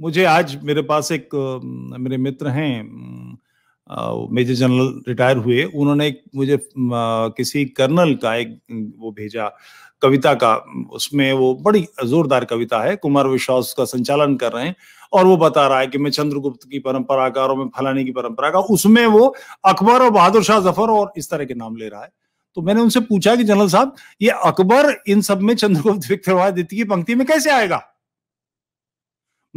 मुझे आज मेरे पास एक मेरे मित्र हैं मेजर जनरल रिटायर हुए उन्होंने एक मुझे किसी कर्नल का एक वो भेजा कविता का उसमें वो बड़ी जोरदार कविता है कुमार विश्वास का संचालन कर रहे हैं और वो बता रहा है कि मैं चंद्रगुप्त की परंपरा का और मैं फलानी की परंपरा का उसमें वो अकबर और बहादुर शाह जफर और इस तरह के नाम ले रहा है तो मैंने उनसे पूछा कि जनरल साहब ये अकबर इन सब में चंद्रगुप्त विक्रमादित्य की पंक्ति में कैसे आएगा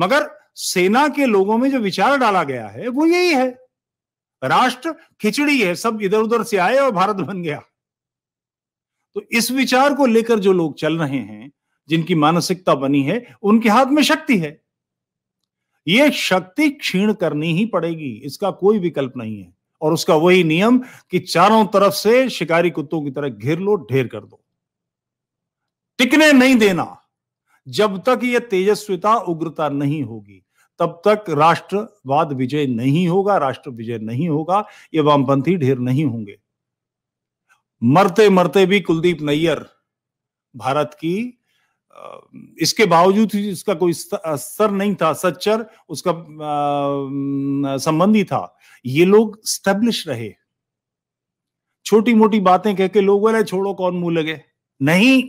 मगर सेना के लोगों में जो विचार डाला गया है वो यही है राष्ट्र खिचड़ी है सब इधर उधर से आए और भारत बन गया तो इस विचार को लेकर जो लोग चल रहे हैं जिनकी मानसिकता बनी है उनके हाथ में शक्ति है यह शक्ति क्षीण करनी ही पड़ेगी इसका कोई विकल्प नहीं है और उसका वही नियम कि चारों तरफ से शिकारी कुत्तों की तरह घेर लो ढेर कर दो टिकने नहीं देना जब तक ये तेजस्विता उग्रता नहीं होगी तब तक राष्ट्रवाद विजय नहीं होगा राष्ट्र विजय नहीं होगा ये वामपंथी ढेर नहीं होंगे मरते मरते भी कुलदीप नैयर भारत की इसके बावजूद इसका कोई असर नहीं था सच्चर उसका संबंधी था ये लोग स्टेब्लिश रहे छोटी मोटी बातें कह के लोग बोले छोड़ो कौन मुंह लगे नहीं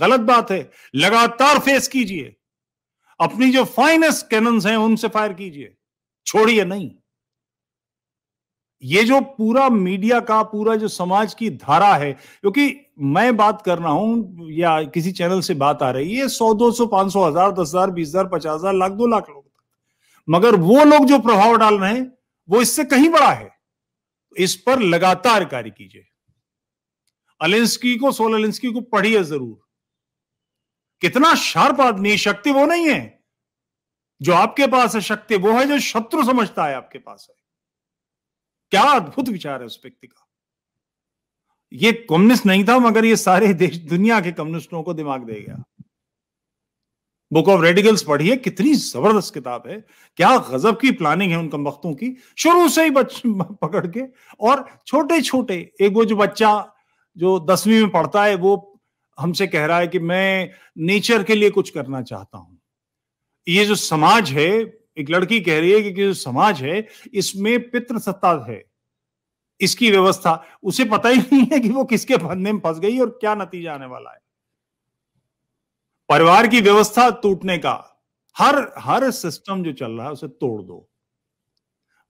गलत बात है लगातार फेस कीजिए अपनी जो फाइनेस्ट कैनन हैं उनसे फायर कीजिए छोड़िए नहीं ये जो पूरा मीडिया का पूरा जो समाज की धारा है क्योंकि मैं बात कर रहा हूं या किसी चैनल से बात आ रही है सौ दो सौ पांच सौ हजार दस हजार बीस हजार पचास हजार लाख दो लाख लोग मगर वो लोग जो प्रभाव डाल रहे हैं वो इससे कहीं बड़ा है इस पर लगातार कार्य कीजिए अलेंस्की को सोल को पढ़िए जरूर कितना शार्प आदमी है शक्ति वो नहीं है जो आपके पास है शक्ति वो है जो शत्रु समझता है आपके पास है क्या अद्भुत विचार है उस व्यक्ति का ये कम्युनिस्ट नहीं था मगर ये सारे देश दुनिया के कम्युनिस्टों को दिमाग दे गया बुक ऑफ रेडिकल्स पढ़िए कितनी जबरदस्त किताब है क्या गजब की प्लानिंग है उन वक्तों की शुरू से ही बच पकड़ के और छोटे छोटे एक वो जो बच्चा जो दसवीं में पढ़ता है वो हमसे कह रहा है कि मैं नेचर के लिए कुछ करना चाहता हूं ये जो समाज है एक लड़की कह रही है कि जो समाज है इसमें पित्र सत्ता है इसकी व्यवस्था उसे पता ही नहीं है कि वो किसके फंदे में फंस गई और क्या नतीजा आने वाला है परिवार की व्यवस्था टूटने का हर हर सिस्टम जो चल रहा है उसे तोड़ दो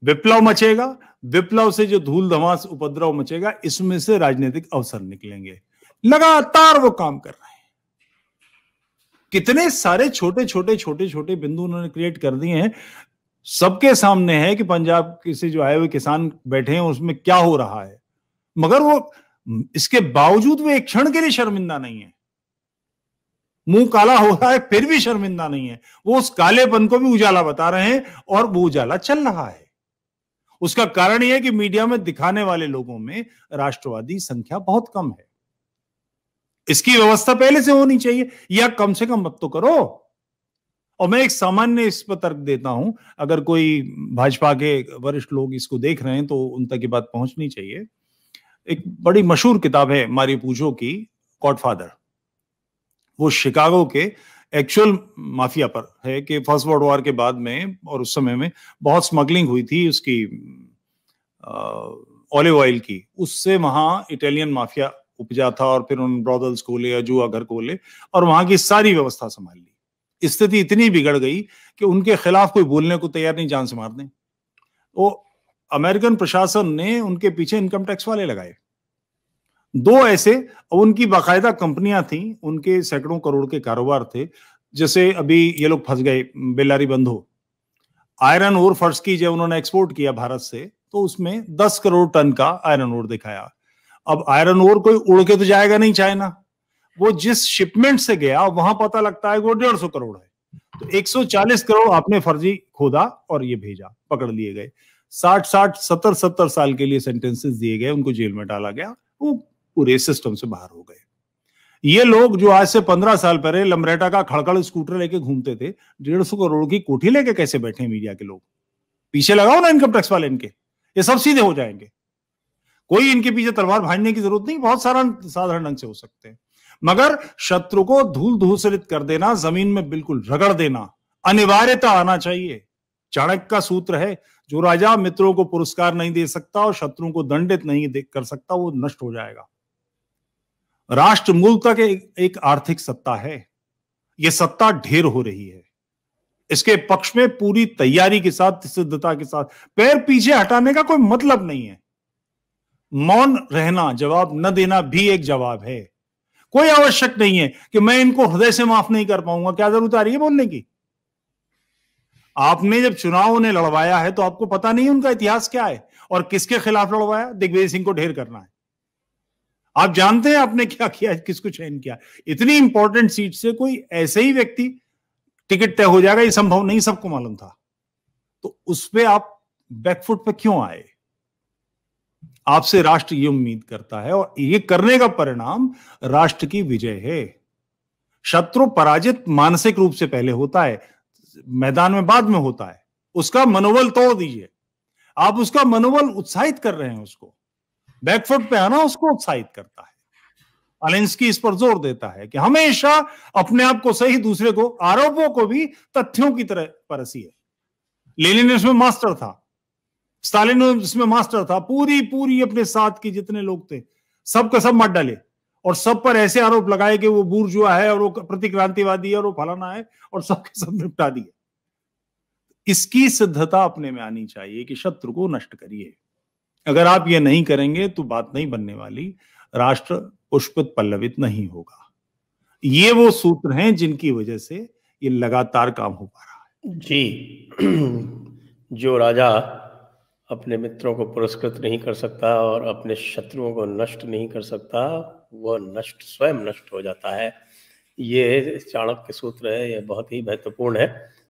विप्लव मचेगा विप्लव से जो धूल धमास उपद्रव मचेगा इसमें से राजनीतिक अवसर निकलेंगे लगातार वो काम कर रहे हैं कितने सारे छोटे छोटे छोटे छोटे बिंदु उन्होंने क्रिएट कर दिए हैं सबके सामने है कि पंजाब से जो आए हुए किसान बैठे हैं उसमें क्या हो रहा है मगर वो इसके बावजूद वे एक क्षण के लिए शर्मिंदा नहीं है मुंह काला हो रहा है फिर भी शर्मिंदा नहीं है वो उस कालेपन को भी उजाला बता रहे हैं और वो उजाला चल रहा है उसका कारण यह है कि मीडिया में दिखाने वाले लोगों में राष्ट्रवादी संख्या बहुत कम है इसकी व्यवस्था पहले से होनी चाहिए या कम से कम मत तो करो और मैं एक सामान्य इस पर तर्क देता हूं अगर कोई भाजपा के वरिष्ठ लोग इसको देख रहे हैं तो उन तक ये बात पहुंचनी चाहिए एक बड़ी मशहूर किताब है मारी पूजो की गॉडफादर वो शिकागो के एक्चुअल माफिया पर है कि फर्स्ट वर्ल्ड वॉर के बाद में और उस समय में बहुत स्मगलिंग हुई थी उसकी ऑलिव ऑयल की उससे वहां इटालियन माफिया उपजा था और फिर उन ब्रॉदल्स को ले जुआ घर को ले और वहां की सारी व्यवस्था संभाल ली स्थिति इतनी बिगड़ गई कि उनके खिलाफ कोई बोलने को तैयार नहीं जान से मार वो अमेरिकन प्रशासन ने उनके पीछे इनकम टैक्स वाले लगाए दो ऐसे और उनकी बाकायदा कंपनियां थी उनके सैकड़ों करोड़ के कारोबार थे जैसे अभी ये लोग फंस गए बेलारी बंद हो आयरन ओर फर्श की जब उन्होंने एक्सपोर्ट किया भारत से तो उसमें 10 करोड़ टन का आयरन ओर दिखाया अब आयरन ओर कोई उड़ के तो जाएगा नहीं चाइना वो जिस शिपमेंट से गया वहां पता लगता है वो डेढ़ सौ करोड़ है तो 140 करोड़ आपने फर्जी खोदा और ये भेजा पकड़ लिए गए साठ साठ सत्तर सत्तर साल के लिए सेंटेंसेस दिए गए उनको जेल में डाला गया वो पूरे सिस्टम से बाहर हो गए ये लोग जो आज से पंद्रह साल पहले लमरेटा का खड़खड़ स्कूटर लेके घूमते थे डेढ़ सौ करोड़ की कोठी लेके कैसे बैठे मीडिया के लोग पीछे लगाओ ना इनकम टैक्स वाले इनके ये सब सीधे हो जाएंगे कोई इनके पीछे तलवार भाजने की जरूरत नहीं बहुत सारा साधारण ढंग से हो सकते हैं मगर शत्रु को धूल धूसरित कर देना जमीन में बिल्कुल रगड़ देना अनिवार्यता आना चाहिए चाणक्य का सूत्र है जो राजा मित्रों को पुरस्कार नहीं दे सकता और शत्रु को दंडित नहीं कर सकता वो नष्ट हो जाएगा राष्ट्र मूलता के एक आर्थिक सत्ता है यह सत्ता ढेर हो रही है इसके पक्ष में पूरी तैयारी के साथ सिद्धता के साथ पैर पीछे हटाने का कोई मतलब नहीं है मौन रहना जवाब न देना भी एक जवाब है कोई आवश्यक नहीं है कि मैं इनको हृदय से माफ नहीं कर पाऊंगा क्या जरूरत आ रही है बोलने की आपने जब चुनाव उन्हें लड़वाया है तो आपको पता नहीं उनका इतिहास क्या है और किसके खिलाफ लड़वाया दिग्विजय सिंह को ढेर करना है आप जानते हैं आपने क्या किया किसको चयन किया इतनी इंपॉर्टेंट सीट से कोई ऐसे ही व्यक्ति टिकट तय हो जाएगा ये संभव नहीं सबको मालूम था तो उस पर आप बैकफुट पे क्यों आए आपसे राष्ट्र ये उम्मीद करता है और ये करने का परिणाम राष्ट्र की विजय है शत्रु पराजित मानसिक रूप से पहले होता है मैदान में बाद में होता है उसका मनोबल तोड़ दीजिए आप उसका मनोबल उत्साहित कर रहे हैं उसको बैकफुट पे आना उसको उत्साहित करता है अलेंसकी इस पर जोर देता है कि हमेशा अपने आप को सही दूसरे को आरोपों को भी तथ्यों की तरह परसी है लेनिन इसमें मास्टर था स्टालिन इसमें मास्टर था पूरी पूरी अपने साथ के जितने लोग थे सब का सब मत डाले और सब पर ऐसे आरोप लगाए कि वो बुर्जुआ है और वो प्रतिक्रांतिवादी है और वो फलाना है और सबके सब निपटा दिए इसकी सिद्धता अपने में आनी चाहिए कि शत्रु को नष्ट करिए अगर आप ये नहीं करेंगे तो बात नहीं बनने वाली राष्ट्र पुष्पित पल्लवित नहीं होगा ये वो सूत्र हैं जिनकी वजह से ये लगातार काम हो पा रहा है जी जो राजा अपने मित्रों को पुरस्कृत नहीं कर सकता और अपने शत्रुओं को नष्ट नहीं कर सकता वह नष्ट स्वयं नष्ट हो जाता है ये चाणक्य सूत्र है यह बहुत ही महत्वपूर्ण है